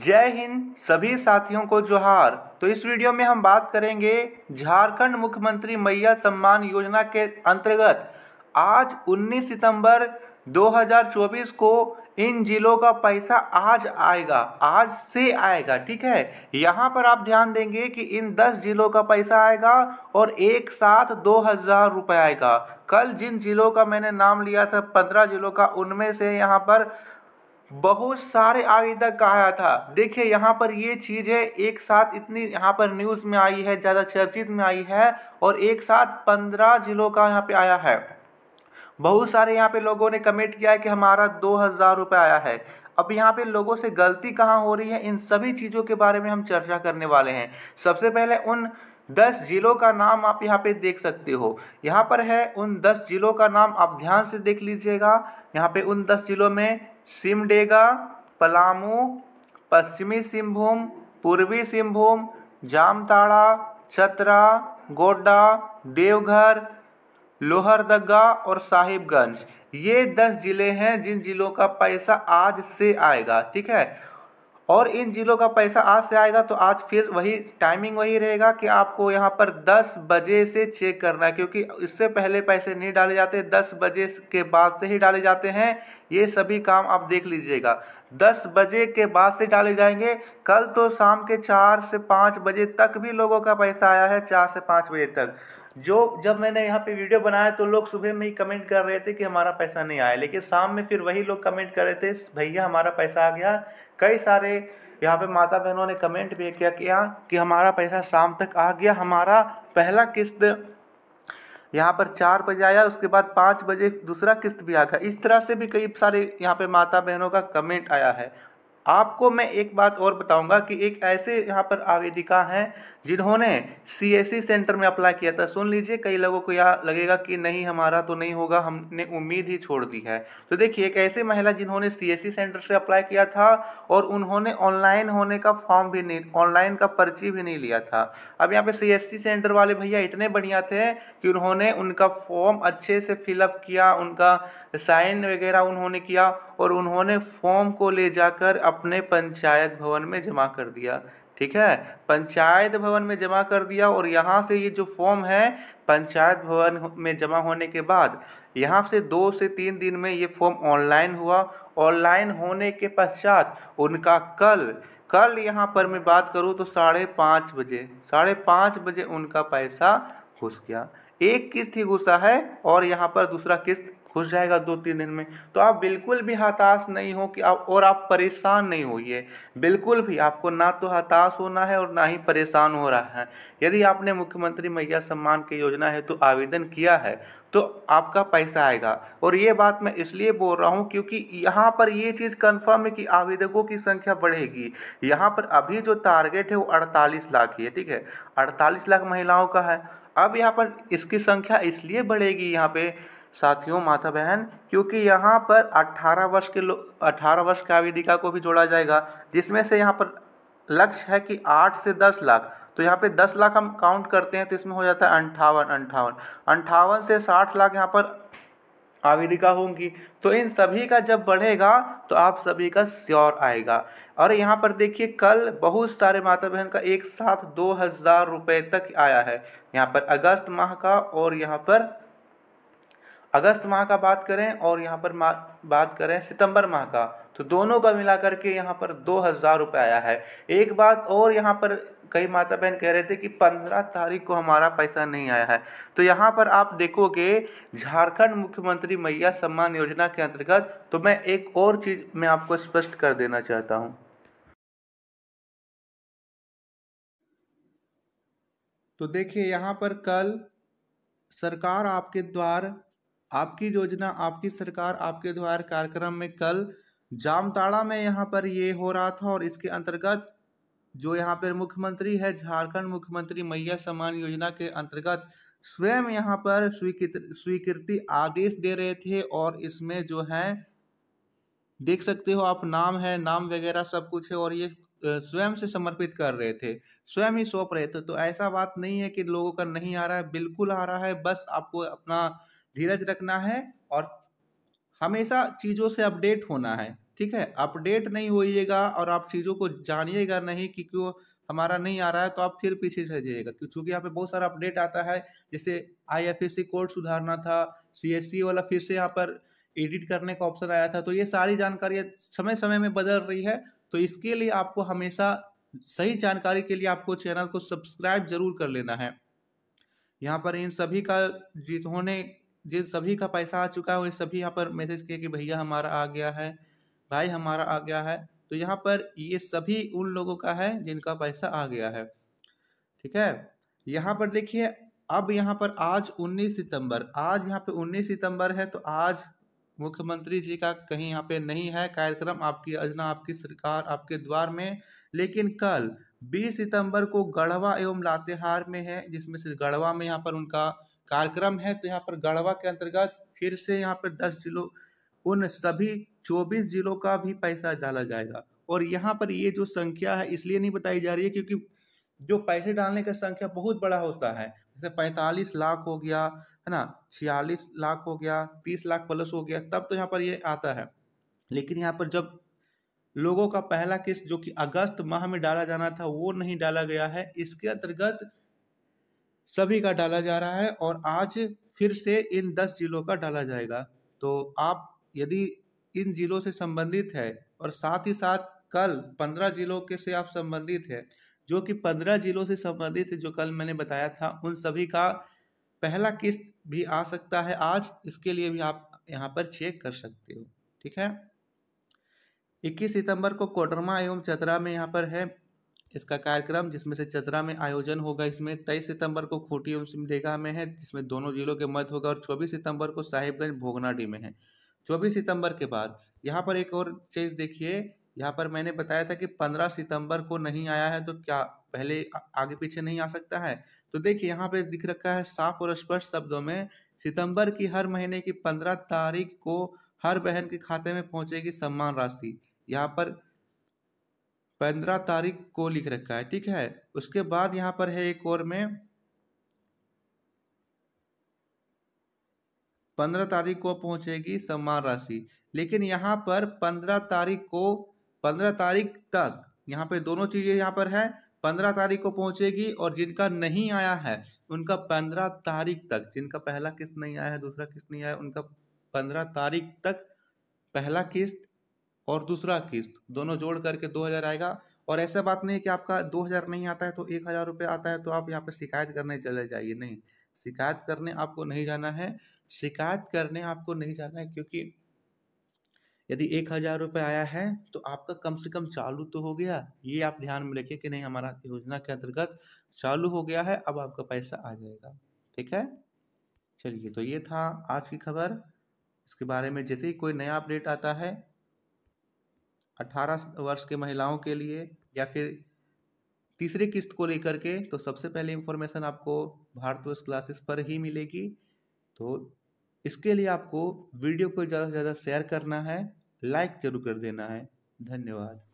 जय हिंद सभी साथियों को जोहार तो इस वीडियो में हम बात करेंगे झारखंड मुख्यमंत्री मैया सम्मान योजना के अंतर्गत आज 19 सितंबर 2024 को इन जिलों का पैसा आज आएगा आज से आएगा ठीक है यहाँ पर आप ध्यान देंगे कि इन 10 जिलों का पैसा आएगा और एक साथ दो हज़ार रुपये आएगा कल जिन जिलों का मैंने नाम लिया था पंद्रह जिलों का उनमें से यहाँ पर बहुत सारे आवेदक का था देखिए यहाँ पर ये चीज़ है एक साथ इतनी यहाँ पर न्यूज़ में आई है ज़्यादा चर्चित में आई है और एक साथ पंद्रह जिलों का यहाँ पे आया है बहुत सारे यहाँ पे लोगों ने कमेंट किया है कि हमारा दो हज़ार रुपये आया है अब यहाँ पे लोगों से गलती कहाँ हो रही है इन सभी चीज़ों के बारे में हम चर्चा करने वाले हैं सबसे पहले उन दस जिलों का नाम आप यहाँ पे देख सकते हो यहाँ पर है उन दस जिलों का नाम आप ध्यान से देख लीजिएगा यहाँ पे उन दस जिलों में सिमडेगा पलामू पश्चिमी सिंहभूम पूर्वी सिंहभूम जामताड़ा चतरा गोड्डा देवघर लोहरदगा और साहिबगंज ये दस ज़िले हैं जिन ज़िलों का पैसा आज से आएगा ठीक है और इन जिलों का पैसा आज से आएगा तो आज फिर वही टाइमिंग वही रहेगा कि आपको यहाँ पर 10 बजे से चेक करना है क्योंकि इससे पहले पैसे नहीं डाले जाते 10 बजे के बाद से ही डाले जाते हैं ये सभी काम आप देख लीजिएगा 10 बजे के बाद से डाले जाएंगे कल तो शाम के चार से पाँच बजे तक भी लोगों का पैसा आया है चार से पाँच बजे तक जो जब मैंने यहाँ पे वीडियो बनाया तो लोग सुबह में ही कमेंट कर रहे थे कि हमारा पैसा नहीं आया लेकिन शाम में फिर वही लोग कमेंट कर रहे थे भैया हमारा पैसा आ गया कई सारे यहाँ पे माता बहनों ने कमेंट भी किया कि हाँ, कि हमारा पैसा शाम तक आ गया हमारा पहला किस्त यहाँ पर चार बजे आया उसके बाद पाँच बजे दूसरा किस्त भी आ गया इस तरह से भी कई सारे यहाँ पे माता बहनों का कमेंट आया है आपको मैं एक बात और बताऊंगा कि एक ऐसे यहाँ पर आवेदिका हैं जिन्होंने सी सेंटर e में अप्लाई किया था सुन लीजिए कई लोगों को यह लगेगा कि नहीं हमारा तो नहीं होगा हमने उम्मीद ही छोड़ दी है तो देखिए एक ऐसे महिला जिन्होंने सी सेंटर e से अप्लाई किया था और उन्होंने ऑनलाइन होने का फॉर्म भी नहीं ऑनलाइन का पर्ची भी नहीं लिया था अब यहाँ पर सी सेंटर वाले भैया इतने बढ़िया थे कि उन्होंने उनका फॉर्म अच्छे से फिलअप किया उनका साइन वगैरह उन्होंने किया और उन्होंने फॉर्म को ले जाकर अपने पंचायत भवन में जमा कर दिया ठीक है पंचायत भवन में जमा कर दिया और यहाँ से ये जो फॉर्म है पंचायत भवन में जमा होने के बाद यहाँ से दो से तीन दिन में ये फॉर्म ऑनलाइन हुआ ऑनलाइन होने के पश्चात उनका कल कल यहाँ पर मैं बात करूँ तो साढ़े पाँच बजे साढ़े पाँच बजे उनका पैसा घुस गया एक किस्त ही घुसा है और यहाँ पर दूसरा किस्त खुश जाएगा दो तीन दिन में तो आप बिल्कुल भी हताश नहीं हो कि आप और आप परेशान नहीं होइए बिल्कुल भी आपको ना तो हताश होना है और ना ही परेशान हो रहा है यदि आपने मुख्यमंत्री मैया सम्मान की योजना है तो आवेदन किया है तो आपका पैसा आएगा और ये बात मैं इसलिए बोल रहा हूँ क्योंकि यहाँ पर ये चीज़ कंफर्म है कि आवेदकों की संख्या बढ़ेगी यहाँ पर अभी जो टारगेट है वो 48 लाख ही है ठीक है 48 लाख महिलाओं का है अब यहाँ पर इसकी संख्या इसलिए बढ़ेगी यहाँ पे साथियों माता बहन क्योंकि यहाँ पर 18 वर्ष के लोग अठारह वर्ष की आवेदिका को भी जोड़ा जाएगा जिसमें से यहाँ पर लक्ष्य है कि 8 से 10 लाख तो यहाँ पे 10 लाख हम काउंट करते हैं तो इसमें हो जाता है अंठावन अंठावन अंठावन से 60 लाख यहाँ पर आवेदिका होंगी तो इन सभी का जब बढ़ेगा तो आप सभी का श्योर आएगा और यहाँ पर देखिए कल बहुत सारे माता बहन का एक साथ दो हज़ार रुपये तक आया है यहाँ पर अगस्त माह का और यहाँ पर अगस्त माह का बात करें और यहाँ पर बात करें सितंबर माह का तो दोनों का मिला करके यहाँ पर दो हज़ार रुपये आया है एक बात और यहाँ पर कई माता बहन कह रहे थे कि पंद्रह तारीख को हमारा पैसा नहीं आया है तो यहाँ पर आप देखोगे झारखंड मुख्यमंत्री मैया सम्मान योजना के अंतर्गत तो मैं एक और चीज़ मैं आपको स्पष्ट कर देना चाहता हूँ तो देखिए यहाँ पर कल सरकार आपके द्वार आपकी योजना आपकी सरकार आपके द्वार कार्यक्रम में कल जामताड़ा में यहाँ पर ये हो रहा था और इसके अंतर्गत जो यहाँ पर मुख्यमंत्री है झारखंड मुख्यमंत्री मैया सम्मान योजना के अंतर्गत स्वयं यहाँ पर स्वीकृत स्वीकृति आदेश दे रहे थे और इसमें जो है देख सकते हो आप नाम है नाम वगैरह सब कुछ है और ये स्वयं से समर्पित कर रहे थे स्वयं ही सौंप रहे थे तो ऐसा बात नहीं है कि लोगों का नहीं आ रहा है बिल्कुल आ रहा है बस आपको अपना धीरज रखना है और हमेशा चीज़ों से अपडेट होना है ठीक है अपडेट नहीं होइएगा और आप चीज़ों को जानिएगा नहीं कि क्यों हमारा नहीं आ रहा है तो आप फिर पीछे रह जाइएगा क्योंकि यहाँ पे बहुत सारा अपडेट आता है जैसे आईएफएससी कोड सुधारना था सीएससी वाला फिर से यहाँ पर एडिट करने का ऑप्शन आया था तो ये सारी जानकारियाँ समय समय में बदल रही है तो इसके लिए आपको हमेशा सही जानकारी के लिए आपको चैनल को सब्सक्राइब जरूर कर लेना है यहाँ पर इन सभी का जिन्होंने जिन सभी का पैसा आ चुका है वही सभी यहाँ पर मैसेज किए कि भैया हमारा आ गया है भाई हमारा आ गया है तो यहाँ पर ये सभी उन लोगों का है जिनका पैसा आ गया है ठीक है यहाँ पर देखिए अब यहाँ पर आज 19 सितंबर आज यहाँ पे 19 सितंबर है तो आज मुख्यमंत्री जी का कहीं यहाँ पे नहीं है कार्यक्रम आपकी योजना आपकी सरकार आपके द्वार में लेकिन कल 20 सितंबर को गढ़वा एवं लातेहार में है जिसमें से गढ़वा में यहाँ पर उनका कार्यक्रम है तो यहाँ पर गढ़वा के अंतर्गत फिर से यहाँ पर दस जिलों उन सभी चौबीस जिलों का भी पैसा डाला जाएगा और यहाँ पर ये जो संख्या है इसलिए नहीं बताई जा रही है क्योंकि जो पैसे डालने का संख्या बहुत बड़ा होता है जैसे पैंतालीस लाख हो गया है ना छियालीस लाख हो गया तीस लाख प्लस हो गया तब तो यहाँ पर ये आता है लेकिन यहाँ पर जब लोगों का पहला किस्त जो कि अगस्त माह में डाला जाना था वो नहीं डाला गया है इसके अंतर्गत सभी का डाला जा रहा है और आज फिर से इन दस जिलों का डाला जाएगा तो आप यदि इन जिलों से संबंधित है और साथ ही साथ कल पंद्रह जिलों के से आप संबंधित है जो कि पंद्रह जिलों से संबंधित है जो कल मैंने बताया था उन सभी का पहला किस्त भी आ सकता है आज इसके लिए भी आप यहाँ पर चेक कर सकते हो ठीक है 21 सितंबर को कोडरमा एवं चतरा में यहाँ पर है इसका कार्यक्रम जिसमें से चतरा में आयोजन होगा इसमें तेईस सितंबर को खूंटी एवं सिमडेगा में है जिसमें दोनों जिलों के मध्य होगा और चौबीस सितंबर को साहिबगंज भोगनाडी में है चौबीस सितंबर के बाद यहाँ पर एक और चीज़ देखिए यहाँ पर मैंने बताया था कि पंद्रह सितंबर को नहीं आया है तो क्या पहले आगे पीछे नहीं आ सकता है तो देखिए यहाँ पे दिख रखा है साफ और स्पष्ट शब्दों में सितंबर की हर महीने की पंद्रह तारीख को हर बहन के खाते में पहुंचेगी सम्मान राशि यहाँ पर पंद्रह तारीख को लिख रखा है ठीक है उसके बाद यहाँ पर है एक और में पंद्रह तारीख को पहुंचेगी सम्मान राशि लेकिन यहाँ पर पंद्रह तारीख को पंद्रह तारीख तक यहाँ पे दोनों चीज़ें यहाँ पर है पंद्रह तारीख को पहुंचेगी और जिनका नहीं आया है उनका पंद्रह तारीख तक जिनका पहला किस्त नहीं आया है दूसरा किस्त नहीं आया उनका पंद्रह तारीख तक पहला किस्त और दूसरा किस्त दोनों जोड़ करके दो हज़ार आएगा और ऐसा बात नहीं है कि आपका दो हज़ार नहीं आता है तो एक हज़ार रुपये आता है तो आप यहाँ पे शिकायत करने चले जाइए नहीं शिकायत करने आपको नहीं जाना है शिकायत करने आपको नहीं जाना है क्योंकि यदि एक हज़ार रुपये आया है तो आपका कम से कम चालू तो हो गया ये आप ध्यान में रखिए कि नहीं हमारा योजना के अंतर्गत चालू हो गया है अब आपका पैसा आ जाएगा ठीक है चलिए तो ये था आज की खबर इसके बारे में जैसे ही कोई नया अपडेट आता है अट्ठारह वर्ष के महिलाओं के लिए या फिर तीसरी किस्त को लेकर के तो सबसे पहले इन्फॉर्मेशन आपको भारतवर्ष क्लासेस पर ही मिलेगी तो इसके लिए आपको वीडियो को ज़्यादा से ज़्यादा शेयर करना है लाइक ज़रूर कर देना है धन्यवाद